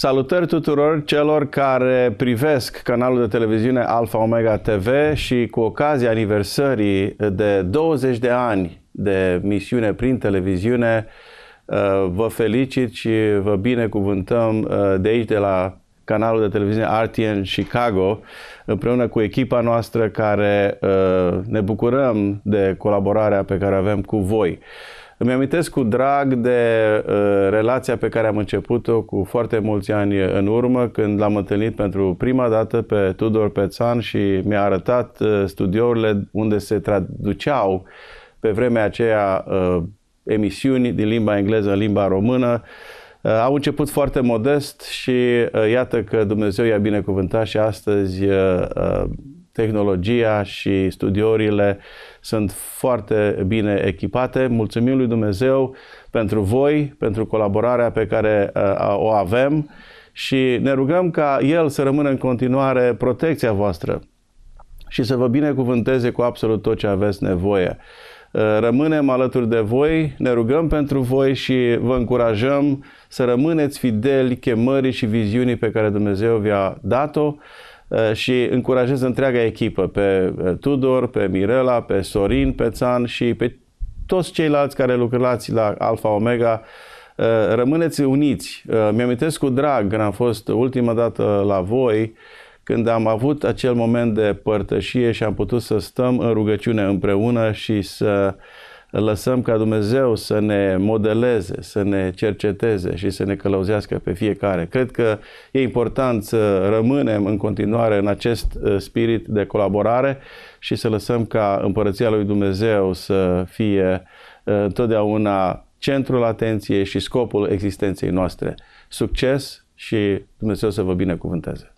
Salutări tuturor celor care privesc canalul de televiziune Alfa Omega TV și cu ocazia aniversării de 20 de ani de misiune prin televiziune, uh, vă felicit și vă binecuvântăm uh, de aici, de la canalul de televiziune RTN Chicago, împreună cu echipa noastră care uh, ne bucurăm de colaborarea pe care o avem cu voi. Îmi amintesc cu drag de uh, relația pe care am început-o cu foarte mulți ani în urmă, când l-am întâlnit pentru prima dată pe Tudor Pețan și mi-a arătat uh, studiourile unde se traduceau pe vremea aceea uh, emisiuni din limba engleză în limba română. Uh, au început foarte modest și uh, iată că Dumnezeu i-a binecuvântat și astăzi uh, uh, tehnologia și studiourile sunt foarte bine echipate. Mulțumim lui Dumnezeu pentru voi, pentru colaborarea pe care uh, o avem și ne rugăm ca El să rămână în continuare protecția voastră și să vă binecuvânteze cu absolut tot ce aveți nevoie. Uh, rămânem alături de voi, ne rugăm pentru voi și vă încurajăm să rămâneți fideli chemării și viziunii pe care Dumnezeu vi-a dat-o Eh, și încurajez întreaga echipă, pe eh, Tudor, pe Mirela, pe Sorin, pe Țan și pe toți ceilalți care lucrați la Alfa Omega, eh, rămâneți uniți. Mi-amintesc cu drag când am fost ultima dată la voi, când am avut acel moment de părtășie și am putut să stăm în rugăciune împreună și să uh, lăsăm ca Dumnezeu să ne modeleze, să ne cerceteze și să ne călăuzească pe fiecare. Cred că e important să rămânem în continuare în acest uh, spirit de colaborare și să lăsăm ca Împărăția lui Dumnezeu să fie uh, întotdeauna centrul atenției și scopul existenței noastre. Succes și Dumnezeu să vă binecuvânteze!